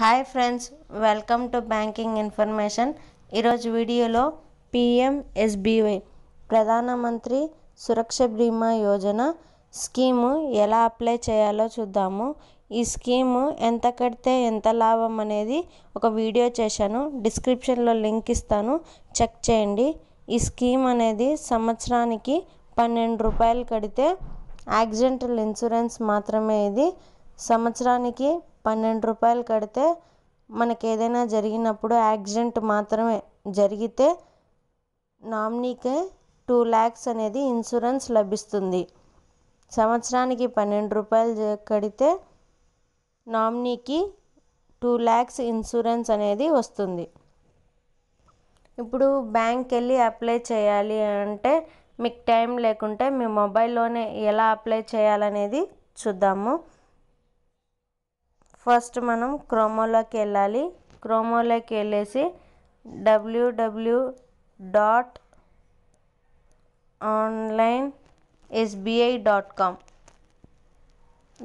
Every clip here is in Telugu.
hi friends welcome to banking information ఈరోజు వీడియోలో పిఎంఎస్బివై ప్రధానమంత్రి సురక్ష బీమా యోజన స్కీము ఎలా అప్లై చేయాలో చూద్దాము ఈ స్కీము ఎంత కడితే ఎంత లాభం అనేది ఒక వీడియో చేశాను డిస్క్రిప్షన్లో లింక్ ఇస్తాను చెక్ చేయండి ఈ స్కీమ్ అనేది సంవత్సరానికి పన్నెండు రూపాయలు కడితే యాక్సిడెంటల్ ఇన్సూరెన్స్ మాత్రమే ఇది సంవత్సరానికి పన్నెండు రూపాయలు కడితే మనకి ఏదైనా జరిగినప్పుడు యాక్సిడెంట్ మాత్రమే జరిగితే నామినీకే టూ ల్యాక్స్ అనేది ఇన్సూరెన్స్ లభిస్తుంది సంవత్సరానికి పన్నెండు రూపాయలు కడితే నామినీకి టూ ల్యాక్స్ ఇన్సూరెన్స్ అనేది వస్తుంది ఇప్పుడు బ్యాంక్కి వెళ్ళి అప్లై చేయాలి అంటే మీకు టైం లేకుంటే మీ మొబైల్లోనే ఎలా అప్లై చేయాలనేది చూద్దాము ఫస్ట్ మనం క్రోమోలోకి వెళ్ళాలి క్రోమోలోకి వెళ్ళేసి WWW dot online SBI dot com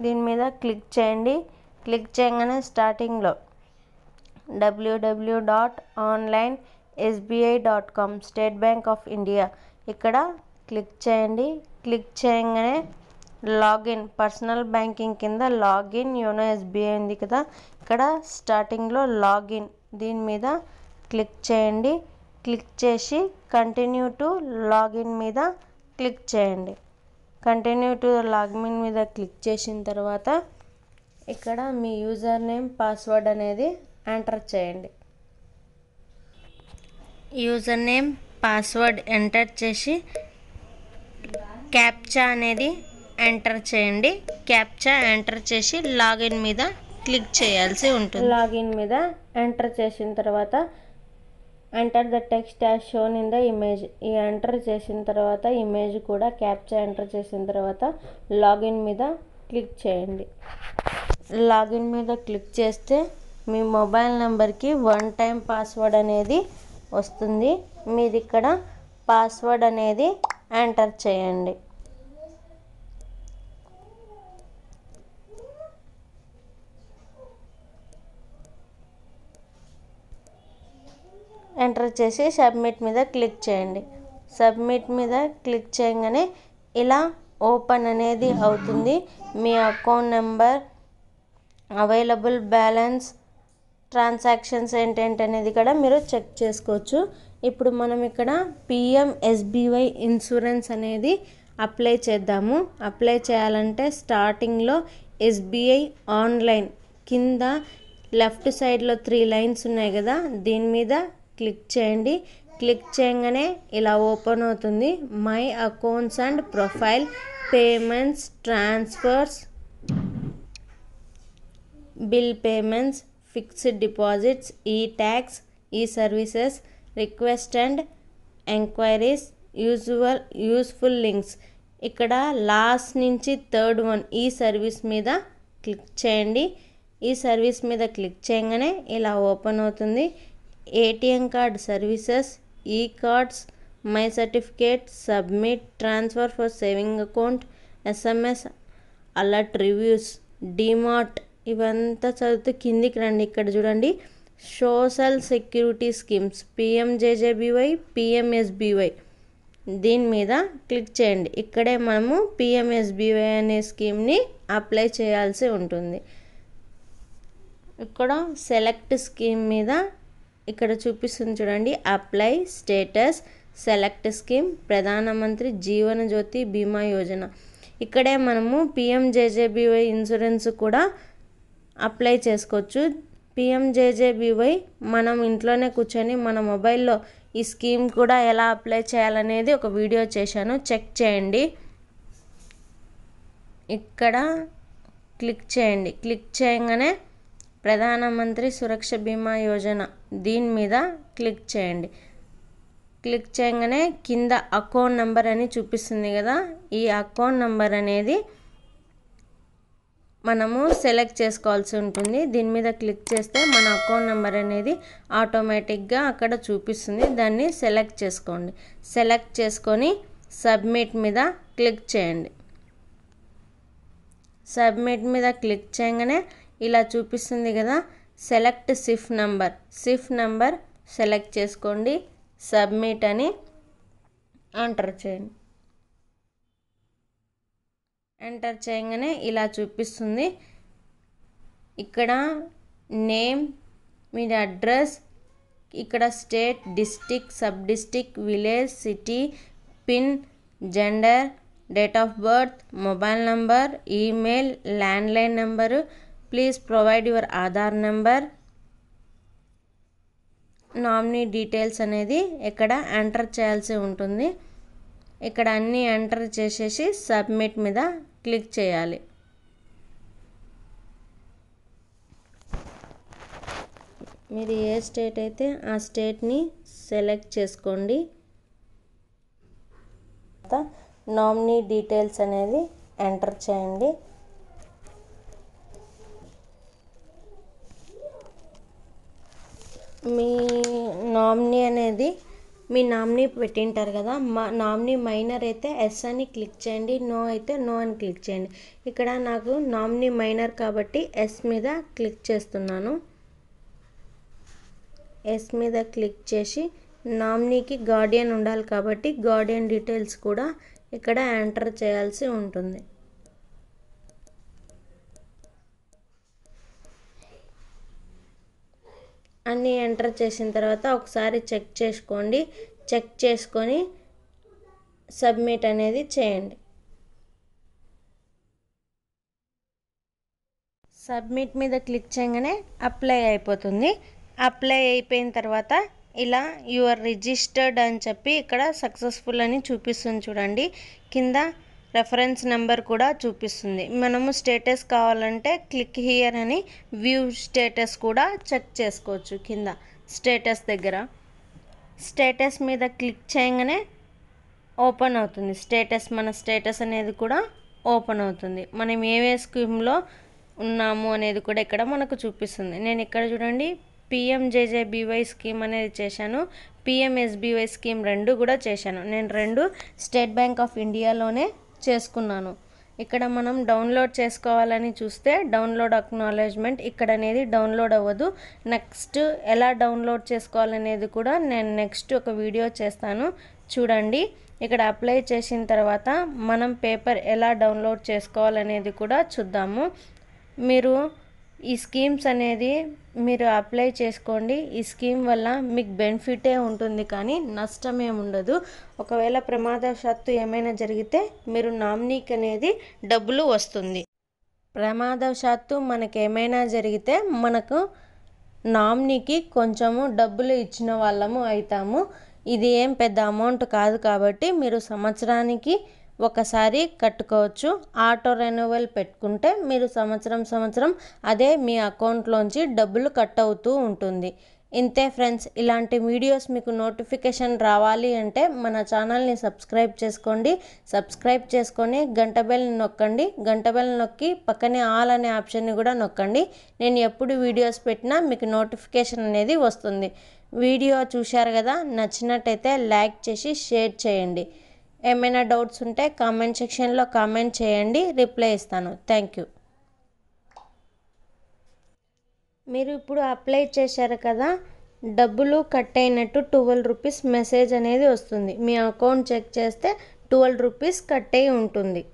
దీని మీద క్లిక్ చేయండి క్లిక్ చేయగానే స్టార్టింగ్లో WWW dot online SBI dot com State Bank of India ఇక్కడ క్లిక్ చేయండి క్లిక్ చేయగానే లాగిన్ పర్సనల్ బ్యాంకింగ్ కింద లాగిన్ యోనో ఎస్బీఐ ఉంది కదా ఇక్కడ స్టార్టింగ్లో లాగిన్ దీని మీద క్లిక్ చేయండి క్లిక్ చేసి కంటిన్యూ టు లాగిన్ మీద క్లిక్ చేయండి కంటిన్యూ టు లాగిన్ మీద క్లిక్ చేసిన తర్వాత ఇక్కడ మీ యూజర్ నేమ్ పాస్వర్డ్ అనేది ఎంటర్ చేయండి యూజర్ నేమ్ పాస్వర్డ్ ఎంటర్ చేసి క్యాప్చా అనేది ఎంటర్ చేయండి క్యాప్చా ఎంటర్ చేసి లాగిన్ మీద క్లిక్ చేయాల్సి ఉంటుంది లాగిన్ మీద ఎంటర్ చేసిన తర్వాత enter the text as shown in the image ఈ ఎంటర్ చేసిన తర్వాత ఇమేజ్ కూడా క్యాప్చా ఎంటర్ చేసిన తర్వాత లాగిన్ మీద క్లిక్ చేయండి లాగిన్ మీద క్లిక్ చేస్తే మీ మొబైల్ నెంబర్కి వన్ టైం పాస్వర్డ్ అనేది వస్తుంది మీది ఇక్కడ పాస్వర్డ్ అనేది ఎంటర్ చేయండి ఎంటర్ చేసి సబ్మిట్ మీద క్లిక్ చేయండి సబ్మిట్ మీద క్లిక్ చేయగానే ఇలా ఓపెన్ అనేది అవుతుంది మీ account number available balance transactions ఏంటంటనేది అనేది కూడా మీరు చెక్ చేసుకోవచ్చు ఇప్పుడు మనం ఇక్కడ పిఎం ఎస్బీవై ఇన్సూరెన్స్ అనేది అప్లై చేద్దాము అప్లై చేయాలంటే స్టార్టింగ్లో ఎస్బీఐ ఆన్లైన్ కింద లెఫ్ట్ సైడ్లో త్రీ లైన్స్ ఉన్నాయి కదా దీని మీద క్లిక్ చేయండి క్లిక్ చేయగానే ఇలా ఓపెన్ అవుతుంది my accounts and profile payments transfers bill payments fixed deposits e tax e services request and enquiries usual useful links ఇక్కడ లాస్ట్ నుంచి థర్డ్ వన్ ఈ సర్వీస్ మీద క్లిక్ చేయండి ఈ సర్వీస్ మీద క్లిక్ చేయగానే ఇలా ఓపెన్ అవుతుంది ATM card services e cards my certificate submit transfer for saving account SMS alert reviews demat ఇవంతా చదివితే కిందికి రండి ఇక్కడ చూడండి social security schemes PMJJBY PMSBY దీని మీద క్లిక్ చేయండి ఇక్కడే మనము పిఎంఎస్బీవై అనే స్కీమ్ని అప్లై చేయాల్సి ఉంటుంది ఇక్కడ సెలెక్ట్ స్కీమ్ మీద ఇక్కడ చూపిస్తుంది చూడండి అప్లై స్టేటస్ సెలెక్ట్ స్కీమ్ ప్రధానమంత్రి జీవన జ్యోతి బీమా యోజన ఇక్కడే మనము పిఎంజేజేబీవై ఇన్సూరెన్స్ కూడా అప్లై చేసుకోవచ్చు పిఎంజేజేబీవై మనం ఇంట్లోనే కూర్చొని మన మొబైల్లో ఈ స్కీమ్ కూడా ఎలా అప్లై చేయాలనేది ఒక వీడియో చేశాను చెక్ చేయండి ఇక్కడ క్లిక్ చేయండి క్లిక్ చేయగానే ప్రధానమంత్రి సురక్ష బీమా యోజన దీని మీద క్లిక్ చేయండి క్లిక్ చేయగానే కింద అకౌంట్ నెంబర్ అని చూపిస్తుంది కదా ఈ అకౌంట్ నెంబర్ అనేది మనము సెలెక్ట్ చేసుకోవాల్సి ఉంటుంది దీని మీద క్లిక్ చేస్తే మన అకౌంట్ నెంబర్ అనేది ఆటోమేటిక్గా అక్కడ చూపిస్తుంది దాన్ని సెలెక్ట్ చేసుకోండి సెలెక్ట్ చేసుకొని సబ్మిట్ మీద క్లిక్ చేయండి సబ్మిట్ మీద క్లిక్ చేయగానే ఇలా చూపిస్తుంది కదా select CIF number CIF number select చేసుకోండి సబ్మిట్ అని ఎంటర్ చేయండి ఎంటర్ చేయగానే ఇలా చూపిస్తుంది ఇక్కడ నేమ్ మీ అడ్రస్ ఇక్కడ state district sub district village city pin gender date of birth mobile number email landline number please provide your Aadhaar number nominee details అనేది ఇక్కడ ఎంటర్ చేయాల్సి ఉంటుంది ఇక్కడ అన్నీ ఎంటర్ చేసేసి సబ్మిట్ మీద క్లిక్ చేయాలి మీరు ఏ స్టేట్ అయితే ఆ స్టేట్ని సెలెక్ట్ చేసుకోండి నామినీ డీటెయిల్స్ అనేది ఎంటర్ చేయండి మీ నామినీ అనేది మీ నామినీ పెట్టింటారు కదా మా నామినీ మైనర్ అయితే ఎస్ అని క్లిక్ చేయండి నో అయితే నో అని క్లిక్ చేయండి ఇక్కడ నాకు నామినీ మైనర్ కాబట్టి ఎస్ మీద క్లిక్ చేస్తున్నాను ఎస్ మీద క్లిక్ చేసి నామినీకి గార్డియన్ ఉండాలి కాబట్టి గార్డియన్ డీటెయిల్స్ కూడా ఇక్కడ ఎంటర్ చేయాల్సి ఉంటుంది అన్నీ ఎంటర్ చేసిన తర్వాత ఒకసారి చెక్ చేసుకోండి చెక్ చేసుకొని సబ్మిట్ అనేది చేయండి సబ్మిట్ మీద క్లిక్ చేయగానే అప్లై అయిపోతుంది అప్లై అయిపోయిన తర్వాత ఇలా యు ఆర్ రిజిస్టర్డ్ అని చెప్పి ఇక్కడ సక్సెస్ఫుల్ అని చూపిస్తుంది చూడండి కింద రెఫరెన్స్ నెంబర్ కూడా చూపిస్తుంది మనము స్టేటస్ కావాలంటే క్లిక్ హియర్ అని వ్యూ స్టేటస్ కూడా చెక్ చేసుకోవచ్చు కింద స్టేటస్ దగ్గర స్టేటస్ మీద క్లిక్ చేయగానే ఓపెన్ అవుతుంది స్టేటస్ మన స్టేటస్ అనేది కూడా ఓపెన్ అవుతుంది మనం ఏవే స్కీమ్లో ఉన్నాము అనేది కూడా ఇక్కడ మనకు చూపిస్తుంది నేను ఇక్కడ చూడండి పిఎంజేజేబీవై స్కీమ్ అనేది చేశాను పిఎంఎస్బీవై స్కీమ్ రెండు కూడా చేశాను నేను రెండు స్టేట్ బ్యాంక్ ఆఫ్ ఇండియాలోనే చేసుకున్నాను ఇక్కడ మనం డౌన్లోడ్ చేసుకోవాలని చూస్తే డౌన్లోడ్ అక్నాలెడ్జ్మెంట్ ఇక్కడ అనేది డౌన్లోడ్ అవ్వదు నెక్స్ట్ ఎలా డౌన్లోడ్ చేసుకోవాలనేది కూడా నేను నెక్స్ట్ ఒక వీడియో చేస్తాను చూడండి ఇక్కడ అప్లై చేసిన తర్వాత మనం పేపర్ ఎలా డౌన్లోడ్ చేసుకోవాలనేది కూడా చూద్దాము మీరు ఈ స్కీమ్స్ అనేది మీరు అప్లై చేసుకోండి ఈ స్కీమ్ వల్ల మీకు బెనిఫిటే ఉంటుంది కానీ నష్టం ఏమి ఉండదు ఒకవేళ ప్రమాదవశాత్తు ఏమైనా జరిగితే మీరు నామినీకి అనేది డబ్బులు వస్తుంది ప్రమాదవశాత్తు ఏమైనా జరిగితే మనకు నామినీకి కొంచెము డబ్బులు ఇచ్చిన వాళ్ళము అవుతాము ఇది ఏం పెద్ద అమౌంట్ కాదు కాబట్టి మీరు సంవత్సరానికి ఒకసారి కట్టుకోవచ్చు ఆటో రెన్యువల్ పెట్టుకుంటే మీరు సంవత్సరం సంవత్సరం అదే మీ అకౌంట్లోంచి డబ్బులు కట్ అవుతూ ఉంటుంది ఇంతే ఫ్రెండ్స్ ఇలాంటి వీడియోస్ మీకు నోటిఫికేషన్ రావాలి అంటే మన ఛానల్ని సబ్స్క్రైబ్ చేసుకోండి సబ్స్క్రైబ్ చేసుకొని గంట బెల్ని నొక్కండి గంట బెల్ నొక్కి పక్కనే ఆల్ అనే ఆప్షన్ని కూడా నొక్కండి నేను ఎప్పుడు వీడియోస్ పెట్టినా మీకు నోటిఫికేషన్ అనేది వస్తుంది వీడియో చూశారు కదా నచ్చినట్టయితే లైక్ చేసి షేర్ చేయండి ఏమైనా డౌట్స్ ఉంటే కామెంట్ సెక్షన్లో కామెంట్ చేయండి రిప్లై ఇస్తాను థ్యాంక్ యూ మీరు ఇప్పుడు అప్లై చేశారు కదా డబ్బులు కట్ అయినట్టు ట్వెల్వ్ రూపీస్ మెసేజ్ అనేది వస్తుంది మీ అకౌంట్ చెక్ చేస్తే ట్వెల్వ్ రూపీస్ కట్ అయి ఉంటుంది